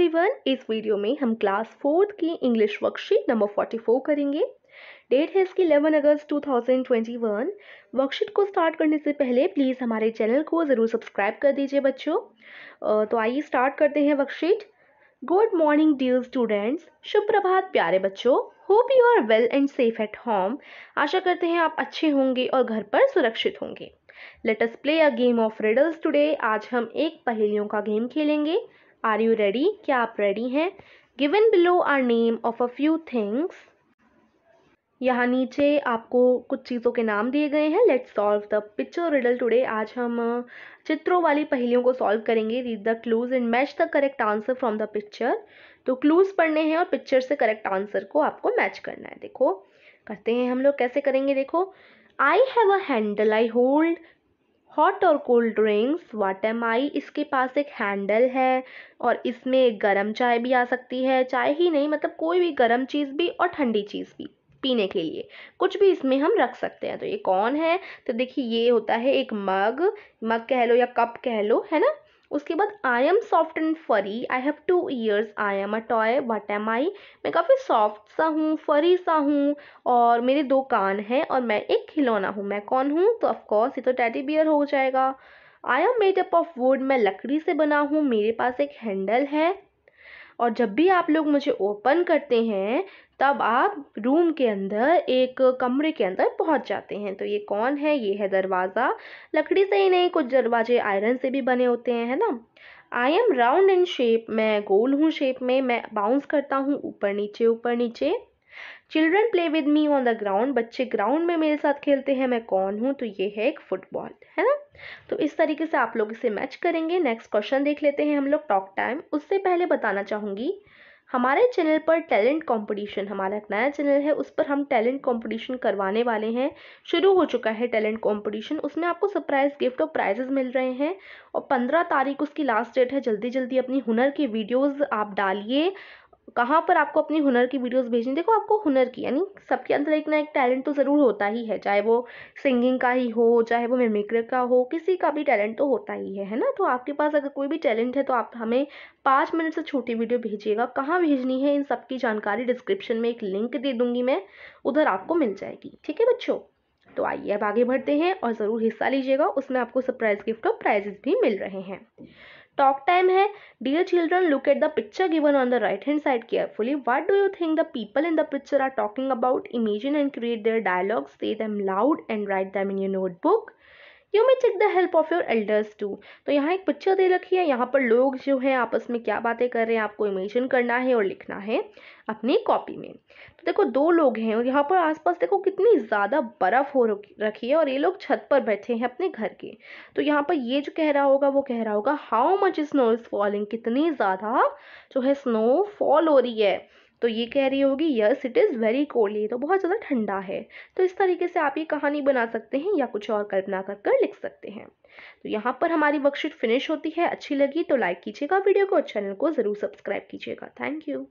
everyone इस video में हम क्लास फोर्थ की English worksheet number forty four करेंगे डेट है इसकी 11 अगस्त 2021 वर्कशीट को स्टार्ट करने से पहले प्लीज़ हमारे चैनल को ज़रूर सब्सक्राइब कर दीजिए बच्चों तो आइए स्टार्ट करते हैं worksheet good morning dear students शुभ प्रभात प्यारे बच्चों hope you are well and safe at home आशा करते हैं आप अच्छे होंगे और घर पर सुरक्षित होंगे let's play a game of riddles today आज हम एक पहेलियों का गेम खेलेंगे आर यू रेडी क्या आप रेडी हैं given below are name of a few things यहाँ नीचे आपको कुछ चीज़ों के नाम दिए गए हैं let's solve the picture riddle today आज हम चित्रों वाली पहेलियों को सॉल्व करेंगे read the clues and match the correct answer from the picture तो क्लूज पढ़ने हैं और पिक्चर से करेक्ट आंसर को आपको मैच करना है देखो करते हैं हम लोग कैसे करेंगे देखो I have a handle I hold hot और cold drinks what am I इसके पास एक हैंडल है और इसमें गर्म चाय भी आ सकती है चाय ही नहीं मतलब कोई भी गर्म चीज़ भी और ठंडी चीज़ भी पीने के लिए कुछ भी इसमें हम रख सकते हैं तो ये कौन है तो देखिए ये होता है एक मग मग कह लो या कप कह लो है ना उसके बाद I am soft and furry I have two ears I am a toy what am I मैं काफ़ी सॉफ्ट सा हूँ फरी सा हूँ और मेरे दो कान हैं और मैं एक खिलौना हूँ मैं कौन हूँ तो ऑफकोर्स ये तो टैटी बियर हो जाएगा I am made up of wood मैं लकड़ी से बना हूँ मेरे पास एक हैंडल है और जब भी आप लोग मुझे ओपन करते हैं तब आप रूम के अंदर एक कमरे के अंदर पहुंच जाते हैं तो ये कौन है ये है दरवाज़ा लकड़ी से ही नहीं कुछ दरवाजे आयरन से भी बने होते हैं है ना I am round in shape मैं गोल हूँ शेप में मैं बाउंस करता हूँ ऊपर नीचे ऊपर नीचे children play with me on the ground बच्चे ग्राउंड में मेरे साथ खेलते हैं मैं कौन हूँ तो ये है एक फुटबॉल है ना तो इस तरीके से आप लोग इसे मैच करेंगे नेक्स्ट क्वेश्चन देख लेते हैं हम लोग टॉक टाइम उससे पहले बताना चाहूँगी हमारे चैनल पर टैलेंट कंपटीशन हमारा एक नया चैनल है उस पर हम टैलेंट कंपटीशन करवाने वाले हैं शुरू हो चुका है टैलेंट कंपटीशन उसमें आपको सरप्राइज गिफ्ट और प्राइजेस मिल रहे हैं और पंद्रह तारीख उसकी लास्ट डेट है जल्दी जल्दी अपनी हुनर की वीडियोस आप डालिए कहाँ पर आपको अपनी हुनर की वीडियोस भेजनी देखो आपको हुनर की यानी सबके अंदर एक ना एक टैलेंट तो ज़रूर होता ही है चाहे वो सिंगिंग का ही हो चाहे वो मिमिक्री का हो किसी का भी टैलेंट तो होता ही है है ना तो आपके पास अगर कोई भी टैलेंट है तो आप हमें पाँच मिनट से छोटी वीडियो भेजिएगा कहाँ भेजनी है इन सब की जानकारी डिस्क्रिप्शन में एक लिंक दे दूँगी मैं उधर आपको मिल जाएगी ठीक है बच्चों तो आइए अब आगे बढ़ते हैं और ज़रूर हिस्सा लीजिएगा उसमें आपको सरप्राइज़ गिफ्ट और प्राइजेस भी मिल रहे हैं talk time hai dear children look at the picture given on the right hand side carefully what do you think the people in the picture are talking about imagine and create their dialogues say them loud and write them in your notebook you may take the help of your elders too तो यहाँ एक picture दे रखी है यहाँ पर लोग जो है आपस में क्या बातें कर रहे हैं आपको इमेजिन करना है और लिखना है अपनी कॉपी में तो देखो दो लोग हैं और यहाँ पर आसपास देखो कितनी ज़्यादा बर्फ़ हो रखी है और ये लोग छत पर बैठे हैं अपने घर के तो यहाँ पर ये जो कह रहा होगा वो कह रहा होगा how much snow is falling कितनी ज़्यादा जो है स्नो फॉल हो रही है तो ये कह रही होगी yes it is very cold ये तो बहुत ज़्यादा ठंडा है तो इस तरीके से आप ये कहानी बना सकते हैं या कुछ और कल्पना कर कर लिख सकते हैं तो यहाँ पर हमारी वर्कशीट फिनिश होती है अच्छी लगी तो लाइक कीजिएगा वीडियो को और चैनल को ज़रूर सब्सक्राइब कीजिएगा थैंक यू